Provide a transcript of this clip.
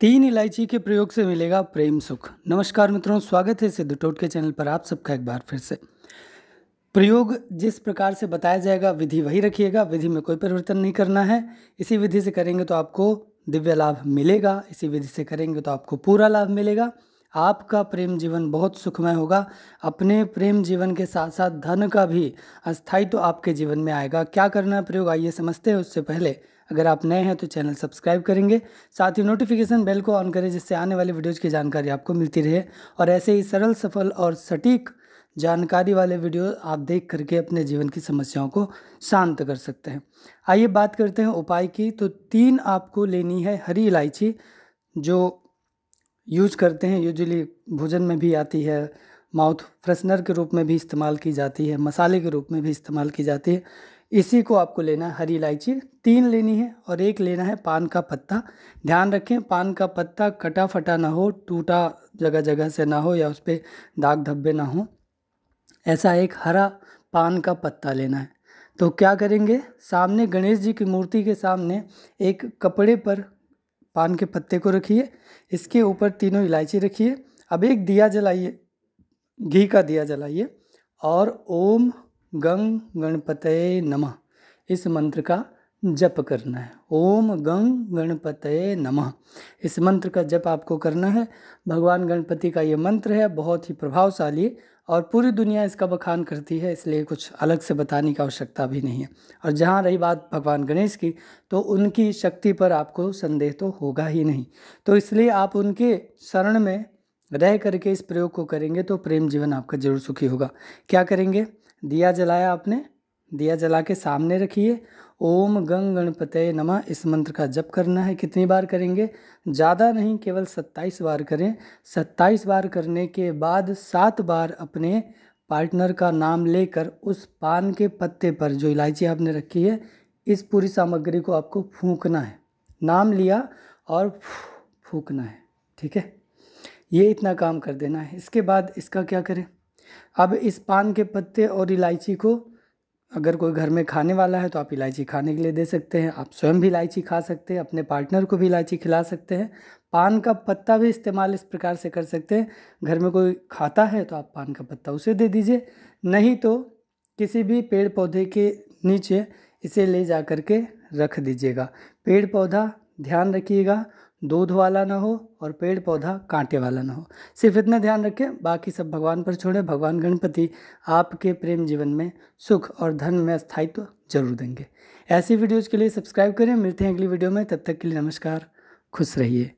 तीन इलायची के प्रयोग से मिलेगा प्रेम सुख नमस्कार मित्रों स्वागत है सिद्ध टोट के चैनल पर आप सबका एक बार फिर से प्रयोग जिस प्रकार से बताया जाएगा विधि वही रखिएगा विधि में कोई परिवर्तन नहीं करना है इसी विधि से करेंगे तो आपको दिव्य लाभ मिलेगा इसी विधि से करेंगे तो आपको पूरा लाभ मिलेगा आपका प्रेम जीवन बहुत सुखमय होगा अपने प्रेम जीवन के साथ साथ धन का भी अस्थायित्व तो आपके जीवन में आएगा क्या करना है प्रयोग आइए समझते हैं उससे पहले अगर आप नए हैं तो चैनल सब्सक्राइब करेंगे साथ ही नोटिफिकेशन बेल को ऑन करें जिससे आने वाली वीडियोज़ की जानकारी आपको मिलती रहे और ऐसे ही सरल सफल और सटीक जानकारी वाले वीडियो आप देख करके अपने जीवन की समस्याओं को शांत कर सकते हैं आइए बात करते हैं उपाय की तो तीन आपको लेनी है हरी इलायची जो यूज करते हैं यूजली भोजन में भी आती है माउथ फ्रेशनर के रूप में भी इस्तेमाल की जाती है मसाले के रूप में भी इस्तेमाल की जाती है इसी को आपको लेना है हरी इलायची तीन लेनी है और एक लेना है पान का पत्ता ध्यान रखें पान का पत्ता कटा फटा ना हो टूटा जगह जगह से ना हो या उस पर दाग धब्बे ना हो ऐसा एक हरा पान का पत्ता लेना है तो क्या करेंगे सामने गणेश जी की मूर्ति के सामने एक कपड़े पर पान के पत्ते को रखिए इसके ऊपर तीनों इलायची रखिए अब एक दिया जलाइए घी का दिया जलाइए और ओम गंग गणपतये नमः इस मंत्र का जप करना है ओम गंग गणपतये नमः इस मंत्र का जप आपको करना है भगवान गणपति का ये मंत्र है बहुत ही प्रभावशाली और पूरी दुनिया इसका बखान करती है इसलिए कुछ अलग से बताने की आवश्यकता भी नहीं है और जहाँ रही बात भगवान गणेश की तो उनकी शक्ति पर आपको संदेह तो होगा ही नहीं तो इसलिए आप उनके शरण में रह करके इस प्रयोग को करेंगे तो प्रेम जीवन आपका जरूर सुखी होगा क्या करेंगे दिया जलाया आपने दिया जला के सामने रखिए ओम गंग गणपतय नमः इस मंत्र का जप करना है कितनी बार करेंगे ज़्यादा नहीं केवल सत्ताईस बार करें सत्ताईस बार करने के बाद सात बार अपने पार्टनर का नाम लेकर उस पान के पत्ते पर जो इलायची आपने रखी है इस पूरी सामग्री को आपको फूकना है नाम लिया और फूकना है ठीक है ये इतना काम कर देना है इसके बाद इसका क्या करें अब इस पान के पत्ते और इलायची को अगर कोई घर में खाने वाला है तो आप इलायची खाने के लिए दे सकते हैं आप स्वयं भी इलायची खा सकते हैं अपने पार्टनर को भी इलायची खिला सकते हैं पान का पत्ता भी इस्तेमाल इस प्रकार से कर सकते हैं घर में कोई खाता है तो आप पान का पत्ता उसे दे दीजिए नहीं तो किसी भी पेड़ पौधे के नीचे इसे ले जा कर के रख दीजिएगा पेड़ पौधा ध्यान रखिएगा दूध वाला ना हो और पेड़ पौधा कांटे वाला ना हो सिर्फ इतना ध्यान रखें बाकी सब भगवान पर छोड़ें भगवान गणपति आपके प्रेम जीवन में सुख और धन में स्थायित्व जरूर देंगे ऐसी वीडियोज़ के लिए सब्सक्राइब करें मिलते हैं अगली वीडियो में तब तक के लिए नमस्कार खुश रहिए